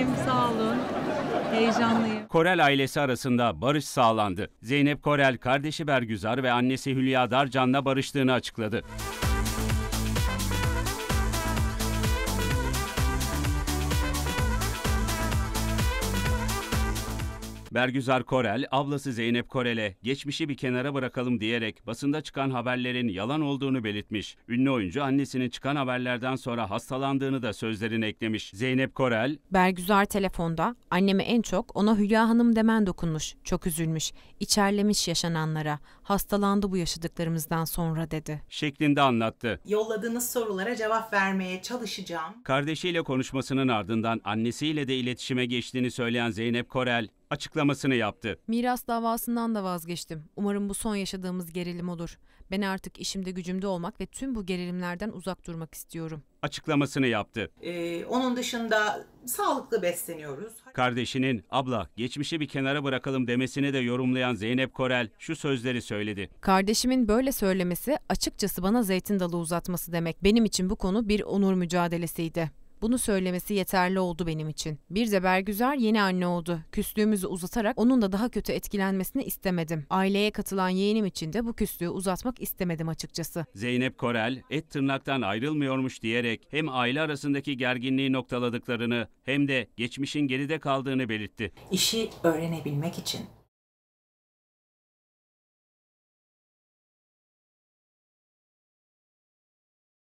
ederim. Sağ olun. Heyecanlıyım. Korel ailesi arasında barış sağlandı. Zeynep Korel kardeşi Bergüzar ve annesi Hülya Darcan'la barıştığını açıkladı. Bergüzar Korel, ablası Zeynep Korel'e geçmişi bir kenara bırakalım diyerek basında çıkan haberlerin yalan olduğunu belirtmiş. Ünlü oyuncu annesinin çıkan haberlerden sonra hastalandığını da sözlerine eklemiş. Zeynep Korel, Bergüzar telefonda anneme en çok ona Hülya Hanım demen dokunmuş. Çok üzülmüş, içerlemiş yaşananlara. Hastalandı bu yaşadıklarımızdan sonra dedi. Şeklinde anlattı. Yolladığınız sorulara cevap vermeye çalışacağım. Kardeşiyle konuşmasının ardından annesiyle de iletişime geçtiğini söyleyen Zeynep Korel, açıklamasını yaptı. Miras davasından da vazgeçtim. Umarım bu son yaşadığımız gerilim olur. Ben artık işimde gücümde olmak ve tüm bu gerilimlerden uzak durmak istiyorum. Açıklamasını yaptı. Ee, onun dışında sağlıklı besleniyoruz. Kardeşinin abla geçmişi bir kenara bırakalım demesini de yorumlayan Zeynep Korel şu sözleri söyledi. Kardeşimin böyle söylemesi açıkçası bana zeytin dalı uzatması demek. Benim için bu konu bir onur mücadelesiydi. Bunu söylemesi yeterli oldu benim için. Bir de Bergüzar yeni anne oldu. Küslüğümüzü uzatarak onun da daha kötü etkilenmesini istemedim. Aileye katılan yeğenim için de bu küslüğü uzatmak istemedim açıkçası. Zeynep Korel et tırnaktan ayrılmıyormuş diyerek hem aile arasındaki gerginliği noktaladıklarını hem de geçmişin geride kaldığını belirtti. İşi öğrenebilmek için